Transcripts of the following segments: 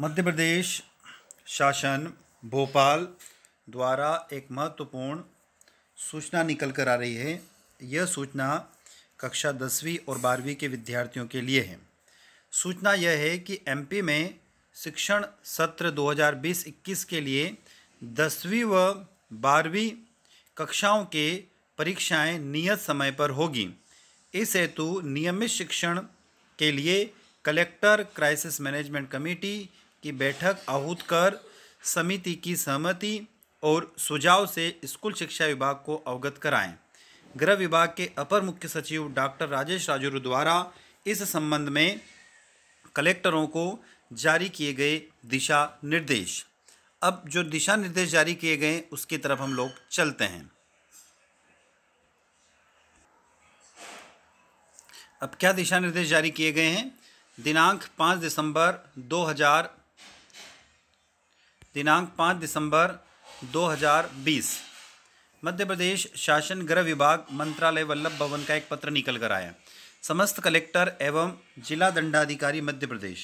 मध्य प्रदेश शासन भोपाल द्वारा एक महत्वपूर्ण सूचना निकल कर आ रही है यह सूचना कक्षा दसवीं और बारहवीं के विद्यार्थियों के लिए है सूचना यह है कि एमपी में शिक्षण सत्र 2020-21 के लिए दसवीं व बारहवीं कक्षाओं के परीक्षाएं नियत समय पर होगी इस हेतु नियमित शिक्षण के लिए कलेक्टर क्राइसिस मैनेजमेंट कमेटी की बैठक आहूत कर समिति की सहमति और सुझाव से स्कूल शिक्षा विभाग को अवगत कराएं गृह विभाग के अपर मुख्य सचिव डॉक्टर राजेश राजूर द्वारा इस संबंध में कलेक्टरों को जारी किए गए दिशा निर्देश अब जो दिशा निर्देश जारी किए गए उसकी तरफ हम लोग चलते हैं अब क्या दिशा निर्देश जारी किए गए हैं दिनांक 5 दिसंबर हजार दिनांक पाँच दिसंबर 2020 मध्य प्रदेश शासन गृह विभाग मंत्रालय वल्लभ भवन का एक पत्र निकल कर आया समस्त कलेक्टर एवं जिला दंडाधिकारी मध्य प्रदेश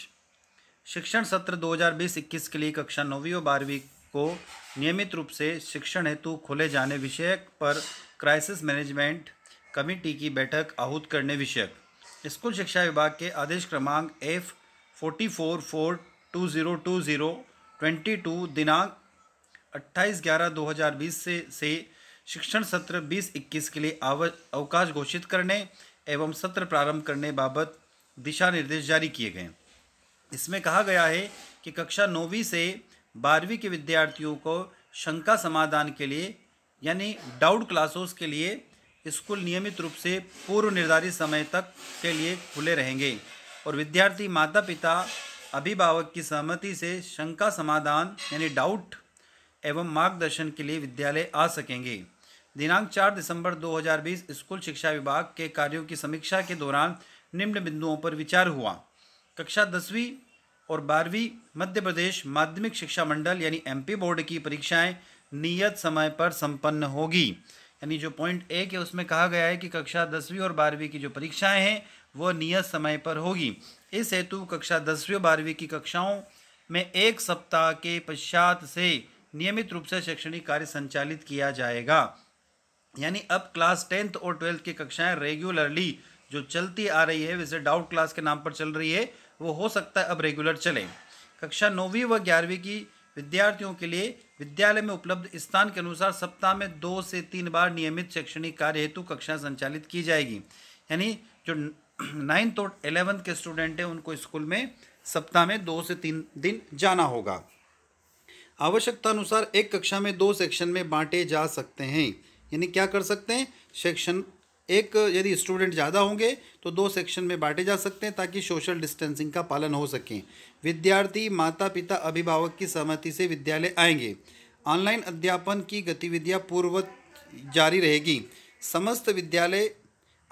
शिक्षण सत्र 2020-21 के लिए कक्षा नौवीं और बारहवीं को नियमित रूप से शिक्षण हेतु खोले जाने विषयक पर क्राइसिस मैनेजमेंट कमेटी की बैठक आहूत करने विषयक स्कूल शिक्षा विभाग के आदेश क्रमांक F forty four four two zero two zero twenty two दिनांक अट्ठाईस ग्यारह दो हज़ार बीस से से शिक्षण सत्र बीस इक्कीस के लिए अवकाश घोषित करने एवं सत्र प्रारंभ करने बाबत दिशा निर्देश जारी किए गए इसमें कहा गया है कि कक्षा नौवीं से बारहवीं के विद्यार्थियों को शंका समाधान के लिए यानी डाउट क्लासेस के लिए स्कूल नियमित रूप से पूर्व निर्धारित समय तक के लिए खुले रहेंगे और विद्यार्थी माता पिता अभिभावक की सहमति से शंका समाधान यानी डाउट एवं मार्गदर्शन के लिए विद्यालय आ सकेंगे दिनांक 4 दिसंबर 2020 स्कूल शिक्षा विभाग के कार्यों की समीक्षा के दौरान निम्न बिंदुओं पर विचार हुआ कक्षा दसवीं और बारहवीं मध्य प्रदेश माध्यमिक शिक्षा मंडल यानी एमपी बोर्ड की परीक्षाएं नियत समय पर संपन्न होगी यानी जो पॉइंट एक है उसमें कहा गया है कि कक्षा दसवीं और बारहवीं की जो परीक्षाएं हैं वह नियत समय पर होगी इस हेतु कक्षा दसवीं बारहवीं की कक्षाओं में एक सप्ताह के पश्चात से नियमित रूप से शैक्षणिक कार्य संचालित किया जाएगा यानी अब क्लास टेंथ और ट्वेल्थ की कक्षाएं रेगुलरली जो चलती आ रही है वैसे डाउट क्लास के नाम पर चल रही है वो हो सकता है अब रेगुलर चले कक्षा नौवीं व ग्यारहवीं की विद्यार्थियों के लिए विद्यालय में उपलब्ध स्थान के अनुसार सप्ताह में दो से तीन बार नियमित शैक्षणिक कार्य हेतु कक्षाएं संचालित की जाएगी यानी जो नाइन्थ और एलेवंथ के स्टूडेंट हैं उनको स्कूल में सप्ताह में दो से तीन दिन जाना होगा आवश्यकता अनुसार एक कक्षा में दो सेक्शन में बांटे जा सकते हैं यानी क्या कर सकते हैं सेक्शन एक यदि स्टूडेंट ज़्यादा होंगे तो दो सेक्शन में बांटे जा सकते हैं ताकि सोशल डिस्टेंसिंग का पालन हो सके विद्यार्थी माता पिता अभिभावक की सहमति से विद्यालय आएंगे ऑनलाइन अध्यापन की गतिविधियां पूर्वत जारी रहेगी समस्त विद्यालय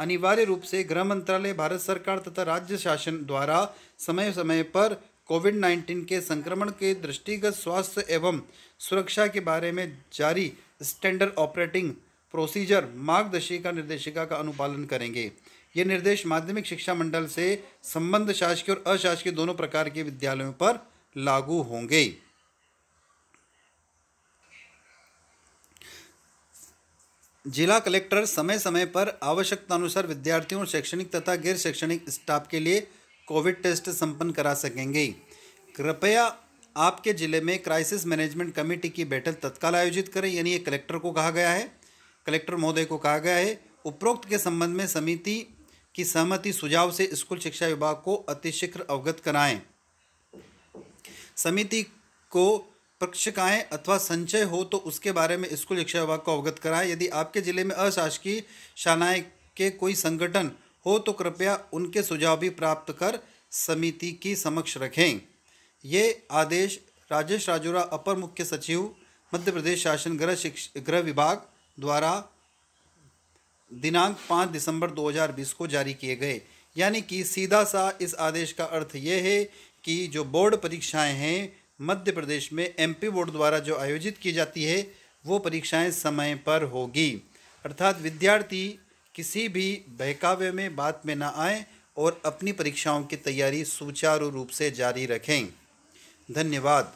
अनिवार्य रूप से गृह मंत्रालय भारत सरकार तथा राज्य शासन द्वारा समय समय पर कोविड नाइन्टीन के संक्रमण के दृष्टिगत स्वास्थ्य एवं सुरक्षा के बारे में जारी स्टैंडर्ड ऑपरेटिंग प्रोसीजर मार्गदर्शिका निर्देशिका का अनुपालन करेंगे ये निर्देश माध्यमिक शिक्षा मंडल से संबद्ध शासकीय और अशासकीय दोनों प्रकार के विद्यालयों पर लागू होंगे जिला कलेक्टर समय समय पर आवश्यकतानुसार विद्यार्थियों शैक्षणिक तथा गैर शैक्षणिक स्टाफ के लिए कोविड टेस्ट संपन्न करा सकेंगे कृपया आपके ज़िले में क्राइसिस मैनेजमेंट कमेटी की बैठक तत्काल आयोजित करें यानी ये कलेक्टर को कहा गया है कलेक्टर महोदय को कहा गया है उपरोक्त के संबंध में समिति की सहमति सुझाव से स्कूल शिक्षा विभाग को अतिशीघ्र अवगत कराएं समिति को प्रक्षिकाएँ अथवा संचय हो तो उसके बारे में स्कूल शिक्षा विभाग को अवगत कराएं यदि आपके ज़िले में अशासकीय शालाएँ के कोई संगठन हो तो कृपया उनके सुझाव भी प्राप्त कर समिति की समक्ष रखें ये आदेश राजेश राजोरा अपर मुख्य सचिव मध्य प्रदेश शासन गृह शिक्ष गृह विभाग द्वारा दिनांक पाँच दिसंबर 2020 को जारी किए गए यानी कि सीधा सा इस आदेश का अर्थ ये है कि जो बोर्ड परीक्षाएं हैं मध्य प्रदेश में एमपी बोर्ड द्वारा जो आयोजित की जाती है वो परीक्षाएं समय पर होगी अर्थात विद्यार्थी किसी भी बहकावे में बात में ना आए और अपनी परीक्षाओं की तैयारी सुचारू रूप से जारी रखें धन्यवाद